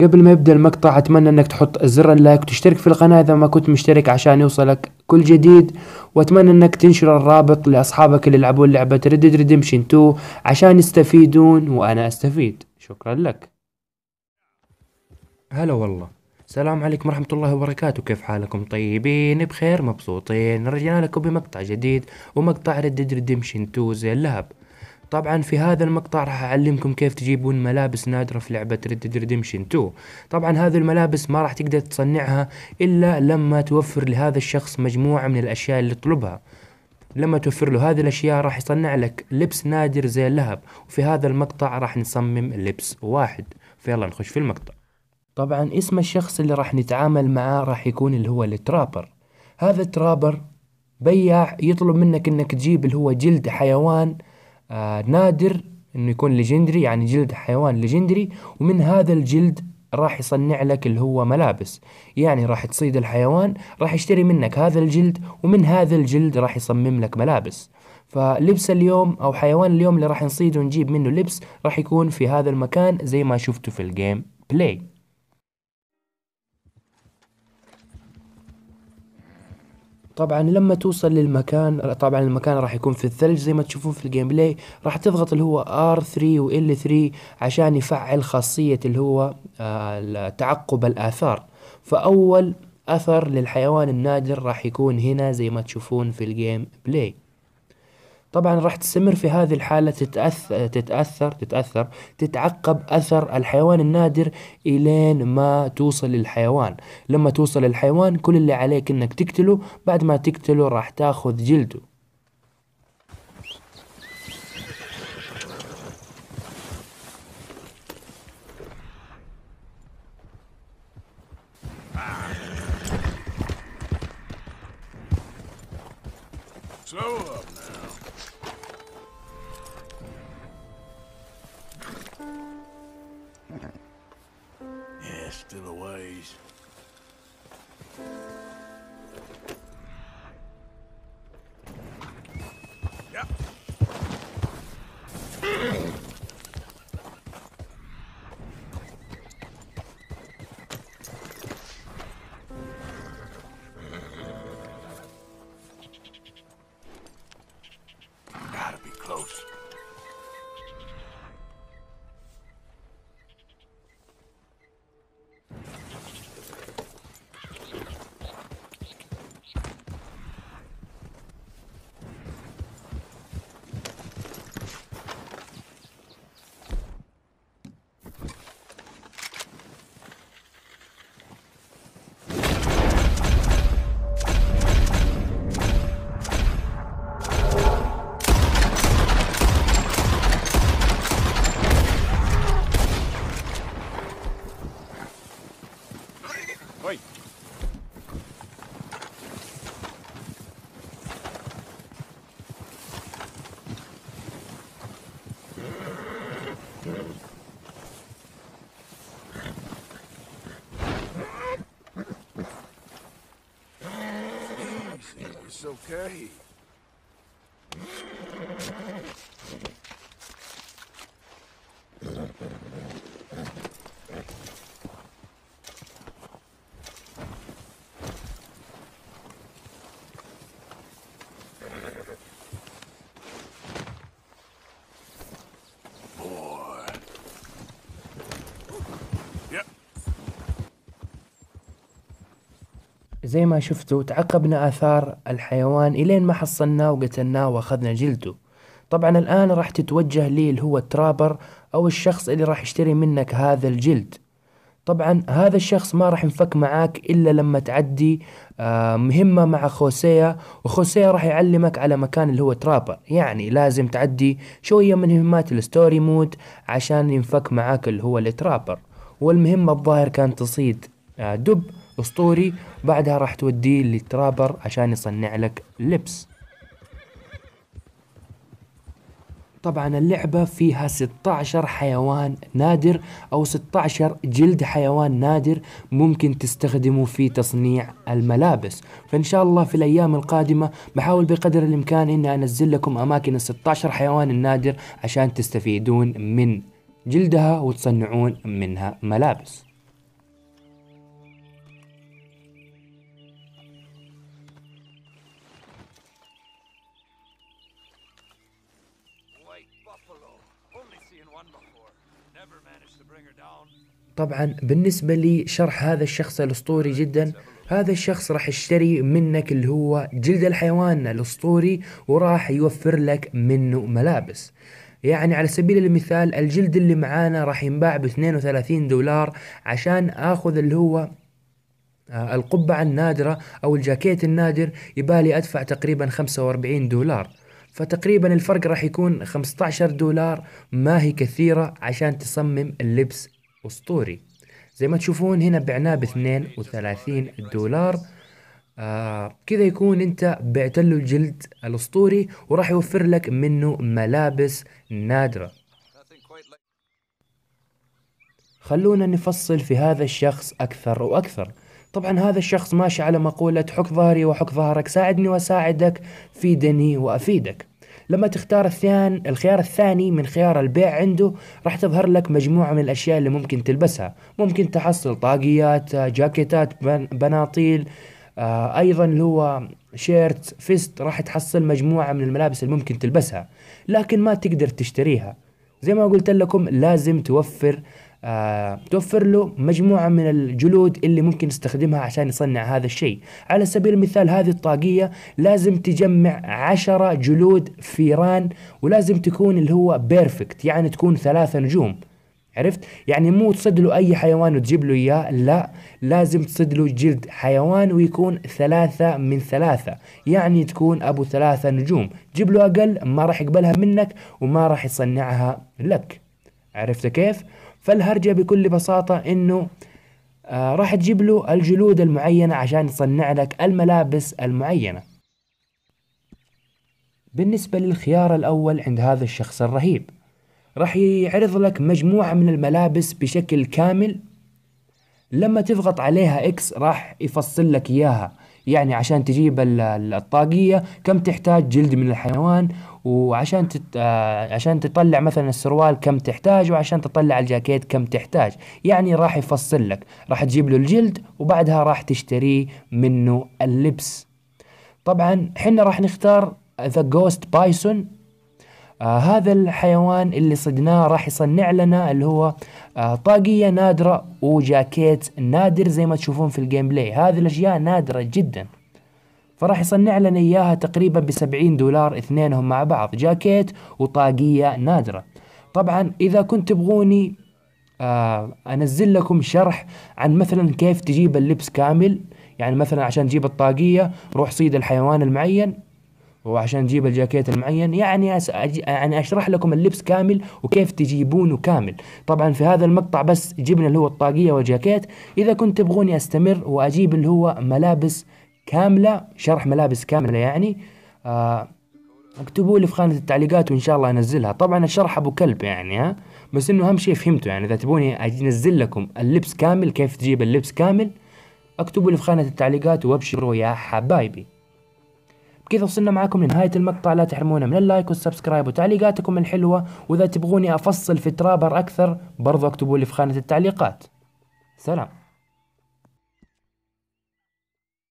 قبل ما يبدأ المقطع أتمنى أنك تحط زر اللايك وتشترك في القناة إذا ما كنت مشترك عشان يوصلك كل جديد وأتمنى أنك تنشر الرابط لأصحابك اللي يلعبون لعبة Red Dead Redemption 2 عشان يستفيدون وأنا أستفيد شكرا لك هلا والله السلام عليكم ورحمة الله وبركاته كيف حالكم طيبين بخير مبسوطين رجعنا لكم بمقطع جديد ومقطع Red Dead Redemption 2 زي اللهب طبعا في هذا المقطع راح اعلمكم كيف تجيبون ملابس نادرة في لعبة Red ديد ريدمشن 2 طبعا هذه الملابس ما راح تقدر تصنعها الا لما توفر لهذا الشخص مجموعة من الاشياء اللي يطلبها لما توفر له هذه الاشياء راح يصنع لك لبس نادر زي اللهب وفي هذا المقطع راح نصمم لبس واحد فيلا نخش في المقطع طبعا اسم الشخص اللي راح نتعامل معاه راح يكون اللي هو الترابر هذا الترابر بياع يطلب منك انك تجيب اللي هو جلد حيوان آه، نادر انه يكون ليجندري يعني جلد حيوان ليجندري ومن هذا الجلد راح يصنع لك اللي هو ملابس يعني راح تصيد الحيوان راح يشتري منك هذا الجلد ومن هذا الجلد راح يصمم لك ملابس فلبس اليوم او حيوان اليوم اللي راح نصيده ونجيب منه لبس راح يكون في هذا المكان زي ما شفتوا في الجيم بلاي طبعا لما توصل للمكان طبعا المكان راح يكون في الثلج زي ما تشوفون في الجيم بلاي راح تضغط اللي هو R3 و L3 عشان يفعل خاصية اللي هو آه، تعقب الآثار فأول أثر للحيوان النادر راح يكون هنا زي ما تشوفون في الجيم بلاي طبعا راح تستمر في هذه الحالة تتأثر تتأثر تتأثر تتعقب أثر الحيوان النادر إلين ما توصل للحيوان لما توصل للحيوان كل اللي عليك إنك تقتله بعد ما تقتله راح تاخذ جلده lost in the ways. It's okay. زي ما شفتوا تعقبنا آثار الحيوان إلين ما حصلناه وقتلناه وأخذنا جلده طبعا الآن راح تتوجه لي اللي هو الترابر أو الشخص اللي راح يشتري منك هذا الجلد طبعا هذا الشخص ما راح ينفك معاك إلا لما تعدي آه، مهمة مع خوسيا وخوسيا راح يعلمك على مكان اللي هو ترابر يعني لازم تعدي شوية من مهمات الستوري مود عشان ينفك معاك اللي هو الترابر والمهمة الظاهر كانت تصيد آه، دب اسطوري بعدها راح توديه للترابر عشان يصنع لك لبس طبعا اللعبة فيها 16 حيوان نادر أو 16 جلد حيوان نادر ممكن تستخدمه في تصنيع الملابس فإن شاء الله في الأيام القادمة بحاول بقدر الإمكان أني أنزل لكم أماكن ال 16 حيوان النادر عشان تستفيدون من جلدها وتصنعون منها ملابس طبعا بالنسبة لشرح هذا الشخص الأسطوري جدا هذا الشخص راح يشتري منك اللي هو جلد الحيوان الأسطوري وراح يوفر لك منه ملابس يعني على سبيل المثال الجلد اللي معانا راح ينباع ب 32 دولار عشان اخذ اللي هو آه، القبعة النادرة او الجاكيت النادر يبالي ادفع تقريبا 45 دولار فتقريبا الفرق راح يكون 15 دولار ما هي كثيرة عشان تصمم اللبس أسطوري زي ما تشوفون هنا بعناه ب 32 دولار آه كذا يكون انت بعت له الجلد الاسطوري وراح يوفر لك منه ملابس نادرة خلونا نفصل في هذا الشخص اكثر واكثر طبعا هذا الشخص ماشي على مقولة حك ظهري وحك ظهرك ساعدني واساعدك فيدني وافيدك لما تختار الثان الخيار الثاني من خيار البيع عنده راح تظهر لك مجموعة من الأشياء اللي ممكن تلبسها ممكن تحصل طاقيات آه، جاكيتات بناطيل آه، أيضا اللي هو شيرت فيست راح تحصل مجموعة من الملابس اللي ممكن تلبسها لكن ما تقدر تشتريها زي ما قلت لكم لازم توفر آه توفر له مجموعة من الجلود اللي ممكن يستخدمها عشان يصنع هذا الشيء على سبيل المثال هذه الطاقية لازم تجمع عشرة جلود فيران ولازم تكون اللي هو بيرفكت يعني تكون ثلاثة نجوم عرفت يعني مو تصد له اي حيوان وتجيب له اياه لا لازم تصد له جلد حيوان ويكون ثلاثة من ثلاثة يعني تكون ابو ثلاثة نجوم جيب له اقل ما راح يقبلها منك وما راح يصنعها لك عرفت كيف فالهرجة بكل بساطة إنه آه راح تجيب له الجلود المعينة عشان يصنع لك الملابس المعينة بالنسبة للخيار الأول عند هذا الشخص الرهيب راح يعرض لك مجموعة من الملابس بشكل كامل لما تضغط عليها اكس راح يفصل لك اياها يعني عشان تجيب الطاقية كم تحتاج جلد من الحيوان وعشان تت... آه، عشان تطلع مثلا السروال كم تحتاج وعشان تطلع الجاكيت كم تحتاج يعني راح يفصل لك راح تجيب له الجلد وبعدها راح تشتري منه اللبس طبعا حنا راح نختار ذا جوست بايسون آه هذا الحيوان اللي صدناه راح يصنع لنا اللي هو آه طاقية نادرة وجاكيت نادر زي ما تشوفون في الجيم بلاي هذه الأشياء نادرة جداً فراح يصنع لنا إياها تقريبا ب 70 دولار اثنينهم مع بعض جاكيت وطاقية نادرة طبعا إذا كنت تبغوني آه أنزل لكم شرح عن مثلا كيف تجيب اللبس كامل يعني مثلا عشان تجيب الطاقية روح صيد الحيوان المعين وعشان تجيب الجاكيت المعين يعني يعني اشرح لكم اللبس كامل وكيف تجيبونه كامل طبعا في هذا المقطع بس جبنا اللي هو الطاقيه والجاكيت اذا كنت تبغوني استمر واجيب اللي هو ملابس كامله شرح ملابس كامله يعني آه اكتبوا لي في خانه التعليقات وان شاء الله انزلها طبعا الشرح ابو كلب يعني ها بس انه اهم شيء فهمته يعني اذا تبوني انزل لكم اللبس كامل كيف تجيب اللبس كامل اكتبوا لي في خانه التعليقات وابشروا يا حبايبي بكذا وصلنا معاكم لنهاية المقطع لا تحرمونا من اللايك والسبسكرايب وتعليقاتكم الحلوة وإذا تبغوني أفصل في ترابر أكثر برضو اكتبوا لي في خانة التعليقات سلام